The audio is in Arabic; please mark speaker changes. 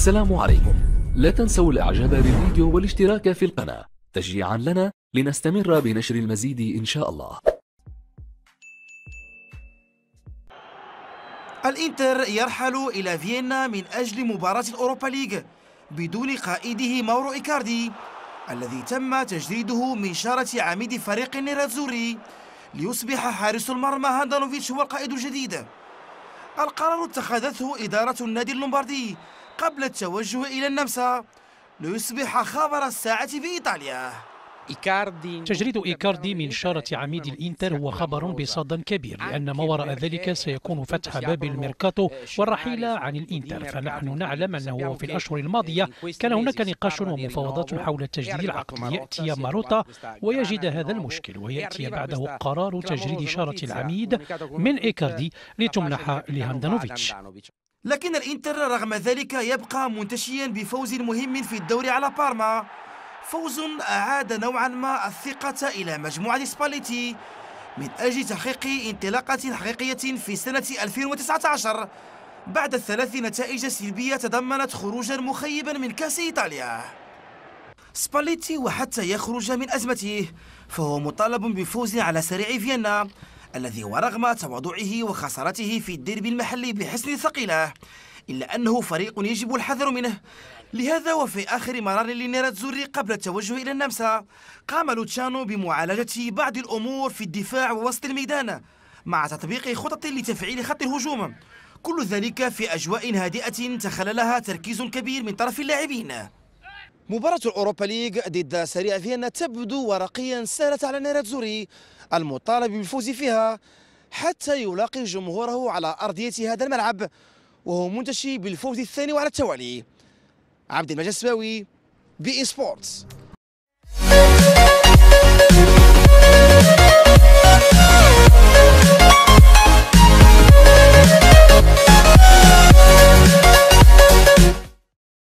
Speaker 1: السلام عليكم لا تنسوا الاعجاب بالفيديو والاشتراك في القناة تشجيعا لنا لنستمر بنشر المزيد ان شاء الله
Speaker 2: الانتر يرحل الى فيينا من اجل مباراة الاوروبا ليج بدون قائده مورو ايكاردي الذي تم تجريده من شارة عميد فريق نيرازوري ليصبح حارس المرمى هاندانوفيتش هو القائد الجديد القرار اتخذته إدارة النادي اللومباردي قبل التوجه إلى النمسا ليصبح خبر الساعة في إيطاليا
Speaker 1: تجريد إيكاردي من شارة عميد الإنتر هو خبر بصدى كبير لأن ما وراء ذلك سيكون فتح باب الميركاتو والرحيل عن الإنتر فنحن نعلم أنه في الأشهر الماضية كان هناك نقاش ومفاوضات حول تجديد العقد يأتي ماروتا ويجد هذا المشكل ويأتي بعده قرار تجريد شارة العميد من إيكاردي لتمنح لهاندانوفيتش
Speaker 2: لكن الإنتر رغم ذلك يبقى منتشيا بفوز مهم في الدوري على بارما فوز أعاد نوعا ما الثقة إلى مجموعة سباليتي من أجل تحقيق انطلاقة حقيقية في سنة 2019 بعد الثلاث نتائج سلبية تضمنت خروجا مخيبا من كأس إيطاليا سباليتي وحتى يخرج من أزمته فهو مطالب بفوز على سريع فيينا الذي ورغم تواضعه وخسارته في الديربي المحلي بحسن ثقيلة إلا أنه فريق يجب الحذر منه لهذا وفي آخر مرار لنيراتزوري قبل التوجه إلى النمسا قام لوتشانو بمعالجة بعض الأمور في الدفاع ووسط الميدان مع تطبيق خطط لتفعيل خط الهجوم كل ذلك في أجواء هادئة تخللها تركيز كبير من طرف اللاعبين مباراة الأوروبا ليغ ضد سريع فيينا تبدو ورقيا سهلة على نيراتزوري المطالب بالفوز فيها حتى يلاقي جمهوره على أرضية هذا الملعب وهو منتشي بالفوز الثاني على التوالي عبد المجد السباوي إي سبورتس